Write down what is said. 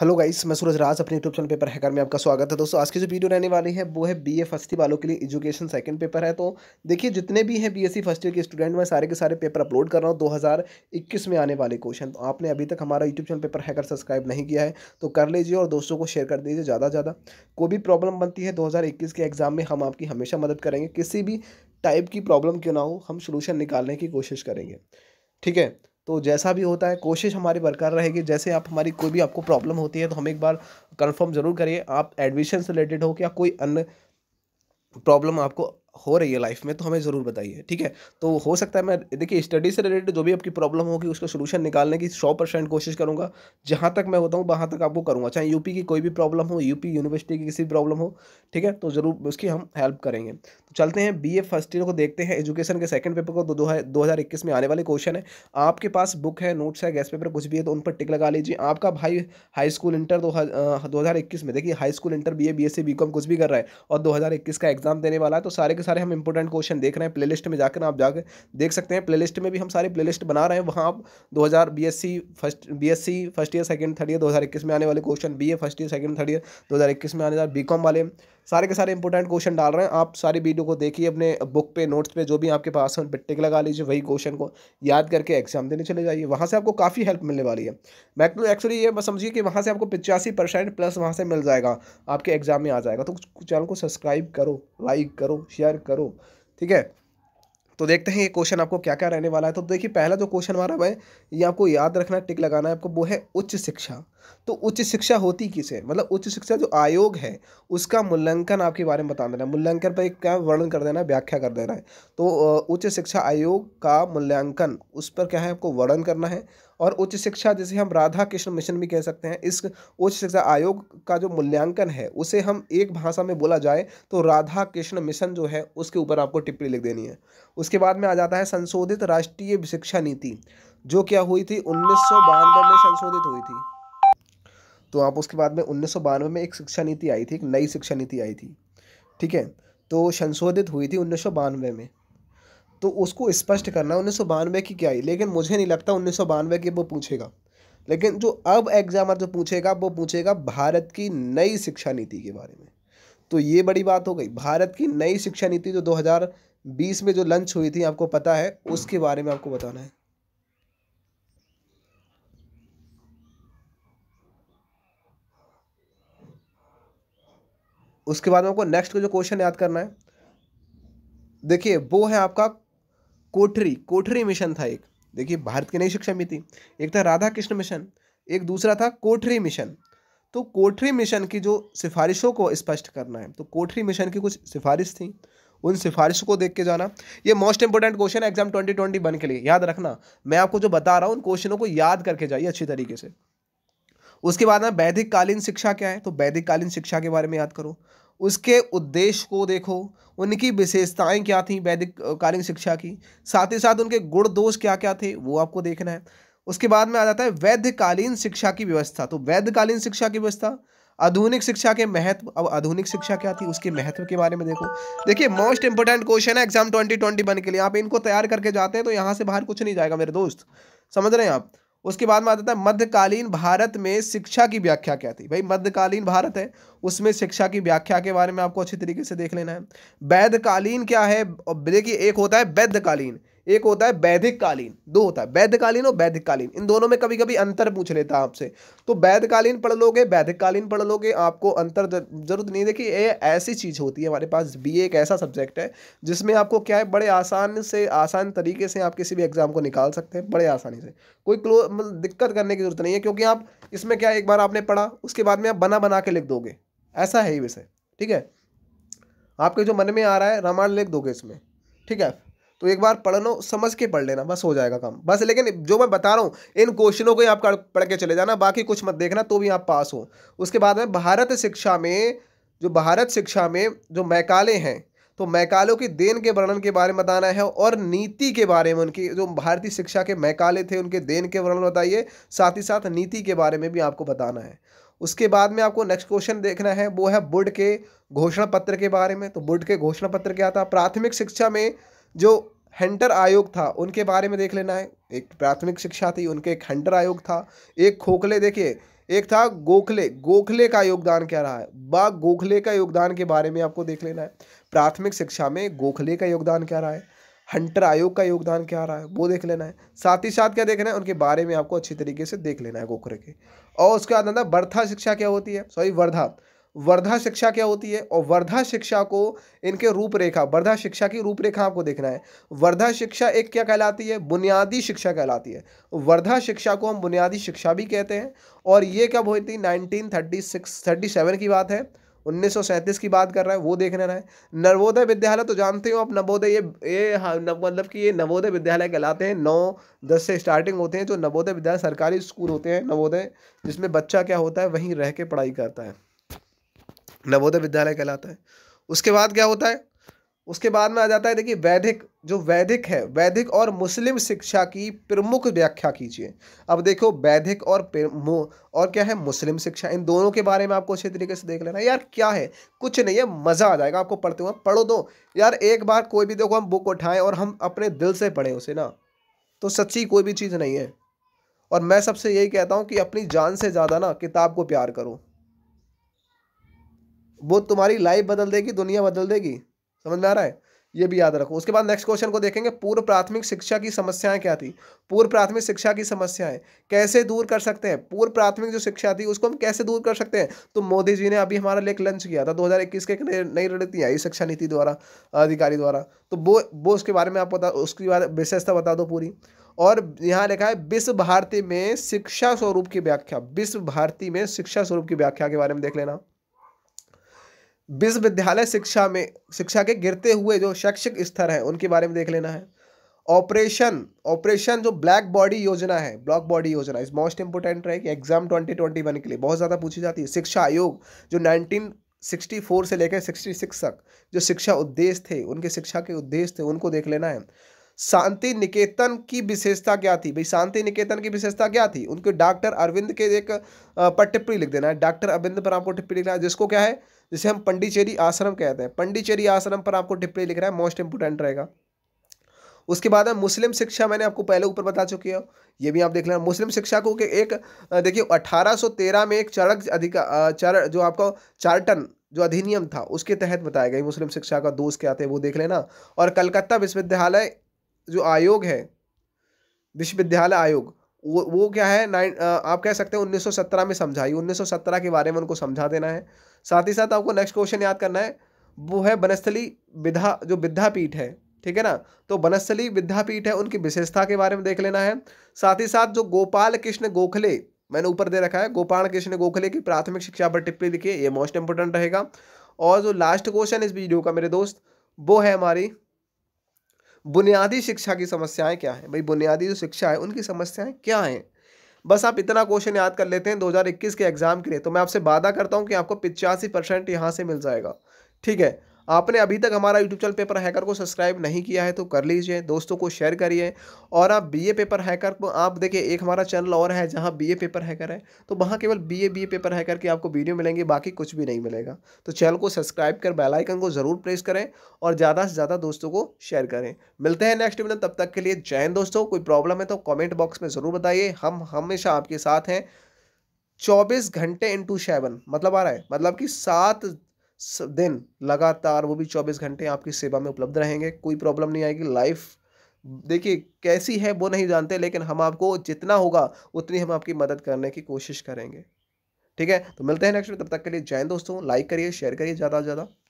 Hello guys मैं सूरज राज अपने YouTube channel paper hacker में आपका स्वागत है दोस्तों आज की जो वीडियो रहने वाली है वो है बीए फर्स्ट वालों के लिए एजुकेशन सेकंड पेपर है तो देखिए जितने भी हैं बीएससी फर्स्ट ईयर के स्टूडेंट मैं सारे के सारे पेपर अपलोड कर रहा हूँ 2021 में आने वाले क्वेश्चन तो आपने अभी तक हमारा YouTube channel paper hacker subscribe नहीं किया है तो कर लीजिए और दोस्तों को शेयर कर दीजिए ज़्यादा से ज़्यादा कोई भी प्रॉब्लम बनती है दो के एग्ज़ाम में हम आपकी हमेशा मदद करेंगे किसी भी टाइप की प्रॉब्लम क्यों ना हो हम सोलूशन निकालने की कोशिश करेंगे ठीक है तो जैसा भी होता है कोशिश हमारी बरकरार रहेगी जैसे आप हमारी कोई भी आपको प्रॉब्लम होती है तो हम एक बार कंफर्म ज़रूर करिए आप एडमिशन से रिलेटेड हो या कोई अन्य प्रॉब्लम आपको हो रही है लाइफ में तो हमें ज़रूर बताइए ठीक है तो हो सकता है मैं देखिए स्टडी से रिलेटेड जो भी आपकी प्रॉब्लम होगी उसका सोलूशन निकालने की सौ परसेंट कोशिश करूँगा जहाँ तक मैं होता हूँ वहाँ तक आपको करूँगा चाहे यूपी की कोई भी प्रॉब्लम हो यूपी यूनिवर्सिटी की किसी प्रॉब्लम हो ठीक है तो ज़रूर उसकी हम हेल्प करेंगे चलते हैं बीए फर्स्ट ईयर को देखते हैं एजुकेशन के सेकंड पेपर को दो दो हज़ार इक्कीस में आने वाले क्वेश्चन है आपके पास बुक है नोट्स है गैस पेपर कुछ भी है तो उन पर टिक लगा लीजिए आपका भाई हाई स्कूल इंटर दो हज़ार इक्कीस में देखिए high school inter BA BSc BCom कुछ भी कर रहा है और दो हज़ार इक्कीस का एग्जाम देने वाला है तो सारे के सारे हम इंपॉर्टेंट क्वेश्चन देख रहे हैं प्ले में जाकर आप जाकर देख सकते हैं प्ले में भी हम सारे प्ले बना रहे हैं वहाँ आप दो हज़ार BSc first BSc first year second third year दो हज़ार इक्कीस में आने वाले question B first year second third year दो हज़ार इक्कीस में आने वाले बीकॉम वाले सारे के सारे इंपॉर्टेंट क्वेश्चन डाल रहे हैं आप सारी वीडियो को देखिए अपने बुक पे नोट्स पे जो भी आपके पास है उन पर टिक लगा लीजिए वही क्वेश्चन को याद करके एग्जाम देने चले जाइए वहाँ से आपको काफ़ी हेल्प मिलने वाली है मैं तो एक्चुअली ये समझिए कि वहाँ से आपको पिचासी परसेंट प्लस वहाँ से मिल जाएगा आपके एग्जाम में आ जाएगा तो चैनल को सब्सक्राइब करो लाइक करो शेयर करो ठीक है तो देखते हैं ये क्वेश्चन आपको क्या क्या रहने वाला है तो देखिए पहला जो क्वेश्चन हमारा है ये आपको याद रखना टिक लगाना है आपको वो है उच्च शिक्षा तो उच्च शिक्षा होती किसे मतलब उच्च शिक्षा जो आयोग है उसका मूल्यांकन आपके बारे में बता देना मूल्यांकन पर एक क्या वर्णन कर देना है व्याख्या कर देना है तो उच्च शिक्षा आयोग का मूल्यांकन उस पर क्या है आपको वर्णन करना है और उच्च शिक्षा जिसे हम राधा कृष्ण मिशन भी कह सकते हैं इस उच्च शिक्षा आयोग का जो मूल्यांकन है उसे हम एक भाषा में बोला जाए तो राधा कृष्ण मिशन जो है उसके ऊपर आपको टिप्पणी लिख देनी है उसके बाद में आ जाता है संशोधित राष्ट्रीय शिक्षा नीति जो क्या हुई थी उन्नीस में संशोधित हुई थी तो आप उसके बाद में उन्नीस में एक शिक्षा नीति आई थी एक नई शिक्षा नीति आई थी ठीक है तो संशोधित हुई थी उन्नीस में तो उसको स्पष्ट करना उन्नीस की क्या आई लेकिन मुझे नहीं लगता उन्नीस की वो पूछेगा लेकिन जो अब एग्जामर जो पूछेगा वो पूछेगा भारत की नई शिक्षा नीति के बारे में तो ये बड़ी बात हो गई भारत की नई शिक्षा नीति जो 2020 में जो लंच हुई थी आपको पता है उसके बारे में आपको बताना है उसके बाद में आपको नेक्स्ट का जो क्वेश्चन याद करना है देखिए वो है आपका कोठरी कोठरी मिशन था एक देखिए भारत की नई शिक्षा नीति एक था राधा कृष्ण मिशन एक दूसरा था कोठरी मिशन तो कोठरी मिशन की जो सिफारिशों को स्पष्ट करना है तो कोठरी मिशन की कुछ सिफारिश थी उन सिफारिशों को देख के जाना ये मोस्ट इंपॉर्टेंट क्वेश्चन है एग्जाम ट्वेंटी ट्वेंटी वन के लिए याद रखना मैं आपको जो बता रहा हूँ उन क्वेश्चनों को याद करके जाइए अच्छी तरीके से उसके बाद ना वैदिक कालीन शिक्षा क्या है तो वैदिक कालीन शिक्षा के बारे में याद करो उसके उद्देश्य को देखो उनकी विशेषताएं क्या थी वैदिक कालीन शिक्षा की साथ ही साथ उनके गुण दोष क्या क्या थे वो आपको देखना है उसके बाद में आ जाता है वैद्यकालीन शिक्षा की व्यवस्था तो वैद्यकालीन शिक्षा की व्यवस्था आधुनिक शिक्षा के महत्व अब आधुनिक शिक्षा क्या थी उसके महत्व के बारे में देखो देखिए मोस्ट इंपॉर्टेंट क्वेश्चन है एग्जाम ट्वेंटी ट्वेंटी वन के लिए आप इनको तैयार करके जाते हैं तो यहाँ से बाहर कुछ नहीं जाएगा मेरे दोस्त समझ रहे हैं आप उसके बाद में आ जाता है मध्यकालीन भारत में शिक्षा की व्याख्या क्या थी भाई मध्यकालीन भारत है उसमें शिक्षा की व्याख्या के बारे में आपको अच्छी तरीके से देख लेना है वैधकालीन क्या है देखिए एक होता है वैधकालीन एक होता है वैधिककालीन कालीन दो होता है वैधकालीन और वैदिक कालीन इन दोनों में कभी कभी अंतर पूछ लेता है आपसे तो वैधकालीन पढ़ लोगे वैदिक कालीन पढ़ लोगे आपको अंतर जरूरत नहीं देखिए ये ऐसी चीज़ होती है हमारे पास बी एक ऐसा सब्जेक्ट है जिसमें आपको क्या है बड़े आसान से आसान तरीके से आप किसी भी एग्ज़ाम को निकाल सकते हैं बड़े आसानी से कोई क्लो मतलब दिक्कत करने की ज़रूरत नहीं है क्योंकि आप इसमें क्या एक बार आपने पढ़ा उसके बाद में आप बना बना के लिख दोगे ऐसा है ही विषय ठीक है आपके जो मन में आ रहा है रामायण लिख दोगे इसमें ठीक है तो एक बार पढ़ लो समझ के पढ़ लेना बस हो जाएगा काम बस लेकिन जो मैं बता रहा हूँ इन क्वेश्चनों को ही आप पढ़ के चले जाना बाकी कुछ मत देखना तो भी आप पास हो उसके बाद में भारत शिक्षा में जो भारत शिक्षा में जो मैकाले हैं तो मैकालों की देन के वर्णन के बारे में बताना है और नीति के बारे में उनकी जो भारतीय शिक्षा के मैकाले थे उनके देन के वर्णन बताइए साथ ही साथ नीति के बारे में भी आपको बताना है उसके बाद में आपको नेक्स्ट क्वेश्चन देखना है वो है बुड के घोषणा पत्र के बारे में तो बुड के घोषणा पत्र क्या था प्राथमिक शिक्षा में जो हेंटर आयोग था उनके बारे में देख लेना है एक प्राथमिक शिक्षा थी उनके एक हेंटर आयोग था एक खोखले देखिए एक था गोखले गोखले का योगदान क्या रहा है बा गोखले का योगदान के बारे में आपको देख लेना है प्राथमिक शिक्षा में गोखले का योगदान क्या रहा है हंटर आयोग का योगदान क्या रहा है वो देख लेना है साथ ही साथ क्या देखना है उनके बारे में आपको अच्छी तरीके से देख लेना है गोखले के और उसके बाद बर्था शिक्षा क्या होती है सॉरी वर्धा वर्धा शिक्षा क्या होती है और वर्धा शिक्षा को इनके रूपरेखा वर्धा शिक्षा की रूपरेखा आपको देखना है वर्धा शिक्षा एक क्या कहलाती है बुनियादी शिक्षा कहलाती है वर्धा शिक्षा को हम बुनियादी शिक्षा भी कहते हैं और ये कब हुई थी nineteen thirty six thirty seven की बात है उन्नीस की बात कर रहा है वो देख रहा है नवोदय विद्यालय तो जानते हो आप नवोदय ये ये हाँ मतलब कि ये नवोदय विद्यालय कहलाते हैं नौ दस से स्टार्टिंग होते हैं जो नवोदय विद्यालय सरकारी स्कूल होते हैं नवोदय जिसमें बच्चा क्या होता है वहीं रह के पढ़ाई करता है नवोदय विद्यालय कहलाता है उसके बाद क्या होता है उसके बाद में आ जाता है देखिए वैदिक जो वैदिक है वैदिक और मुस्लिम शिक्षा की प्रमुख व्याख्या कीजिए अब देखो वैदिक और और क्या है मुस्लिम शिक्षा इन दोनों के बारे में आपको अच्छे तरीके से देख लेना यार क्या है कुछ नहीं है मज़ा आ जाएगा आपको पढ़ते हुए पढ़ो दो तो। यार एक बार कोई भी देखो हम बुक उठाएँ और हम अपने दिल से पढ़ें उसे ना तो सच्ची कोई भी चीज़ नहीं है और मैं सबसे यही कहता हूँ कि अपनी जान से ज़्यादा ना किताब को प्यार करूँ वो तुम्हारी लाइफ बदल देगी दुनिया बदल देगी समझ में आ रहा है ये भी याद रखो उसके बाद नेक्स्ट क्वेश्चन को देखेंगे पूर्व प्राथमिक शिक्षा की समस्याएं क्या थी पूर्व प्राथमिक शिक्षा की समस्याएं कैसे दूर कर सकते हैं पूर्व प्राथमिक जो शिक्षा थी उसको हम कैसे दूर कर सकते हैं तो मोदी जी ने अभी हमारा लेख लंच किया था 2021 के नई रणनीति आई शिक्षा नीति द्वारा अधिकारी द्वारा तो वो वो उसके बारे में आप बता उसकी बारे विशेषता बता दो पूरी और यहाँ लिखा है विश्व भारती में शिक्षा स्वरूप की व्याख्या विश्व भारती में शिक्षा स्वरूप की व्याख्या के बारे में देख लेना विश्वविद्यालय शिक्षा में शिक्षा के गिरते हुए जो शैक्षिक स्तर हैं उनके बारे में देख लेना है ऑपरेशन ऑपरेशन जो ब्लैक बॉडी योजना है ब्लॉक बॉडी योजना इस मोस्ट इंपोर्टेंट कि एग्जाम ट्वेंटी ट्वेंटी वन के लिए बहुत ज़्यादा पूछी जाती है शिक्षा आयोग जो नाइनटीन सिक्सटी फोर से लेकर सिक्सटी सिक्स तक जो शिक्षा उद्देश्य थे उनके शिक्षा के उद्देश्य थे उनको देख लेना है शांति निकेतन की विशेषता क्या थी भाई शांति निकेतन की विशेषता क्या थी उनके डॉक्टर अरविंद के एक पर टिप्पणी लिख देना है डॉक्टर अरविंद पर आपको टिप्पणी लिखना है जिसको क्या है जिसे हम पंडिचेरी आश्रम कहते हैं पंडिचेरी आश्रम पर आपको टिप्पणी लिख रहा है मोस्ट इंपोर्टेंट रहेगा उसके बाद है मुस्लिम शिक्षा मैंने आपको पहले ऊपर बता चुकी हो ये भी आप देख लेना मुस्लिम शिक्षा को कि एक देखिए 1813 में एक चरक अधिकार चर जो आपका चार्टन जो अधिनियम था उसके तहत बताया गया मुस्लिम शिक्षा का दोष क्या थे वो देख लेना और कलकत्ता विश्वविद्यालय जो आयोग है विश्वविद्यालय आयोग वो वो क्या है नाइन आप कह सकते हैं 1917 में समझाई 1917 के बारे में उनको समझा देना है साथ ही साथ आपको नेक्स्ट क्वेश्चन याद करना है वो है बनस्थली विधा जो विद्यापीठ है ठीक है ना तो बनस्थली विद्यापीठ है उनकी विशेषता के बारे में देख लेना है साथ ही साथ जो गोपाल कृष्ण गोखले मैंने ऊपर दे रखा है गोपाल कृष्ण गोखले की प्राथमिक शिक्षा पर टिप्पणी लिखी ये मोस्ट इंपोर्टेंट रहेगा और जो लास्ट क्वेश्चन इस वीडियो का मेरे दोस्त वो है हमारी बुनियादी शिक्षा की समस्याएं क्या हैं भाई बुनियादी जो शिक्षा है उनकी समस्याएं क्या हैं बस आप इतना क्वेश्चन याद कर लेते हैं 2021 के एग्ज़ाम के लिए तो मैं आपसे वादा करता हूँ कि आपको पिचासी परसेंट यहाँ से मिल जाएगा ठीक है आपने अभी तक हमारा यूट्यूब चैनल पेपर हैकर को सब्सक्राइब नहीं किया है तो कर लीजिए दोस्तों को शेयर करिए और आप बीए पेपर हैकर को आप देखिए एक हमारा चैनल और है जहाँ बीए पेपर हैकर है तो वहाँ केवल बीए बीए पेपर हैकर की आपको वीडियो मिलेंगे बाकी कुछ भी नहीं मिलेगा तो चैनल को सब्सक्राइब कर बेलाइकन को ज़रूर प्रेस करें और ज़्यादा से ज़्यादा दोस्तों को शेयर करें मिलते हैं नेक्स्ट वीडियो तब तक के लिए जय दोस्तों कोई प्रॉब्लम है तो कॉमेंट बॉक्स में ज़रूर बताइए हम हमेशा आपके साथ हैं चौबीस घंटे इंटू सेवन मतलब आ रहा है मतलब कि सात दिन लगातार वो भी चौबीस घंटे आपकी सेवा में उपलब्ध रहेंगे कोई प्रॉब्लम नहीं आएगी लाइफ देखिए कैसी है वो नहीं जानते लेकिन हम आपको जितना होगा उतनी हम आपकी मदद करने की कोशिश करेंगे ठीक है तो मिलते हैं नेक्स्ट में तब तक के लिए जय दोस्तों लाइक करिए शेयर करिए ज़्यादा से ज़्यादा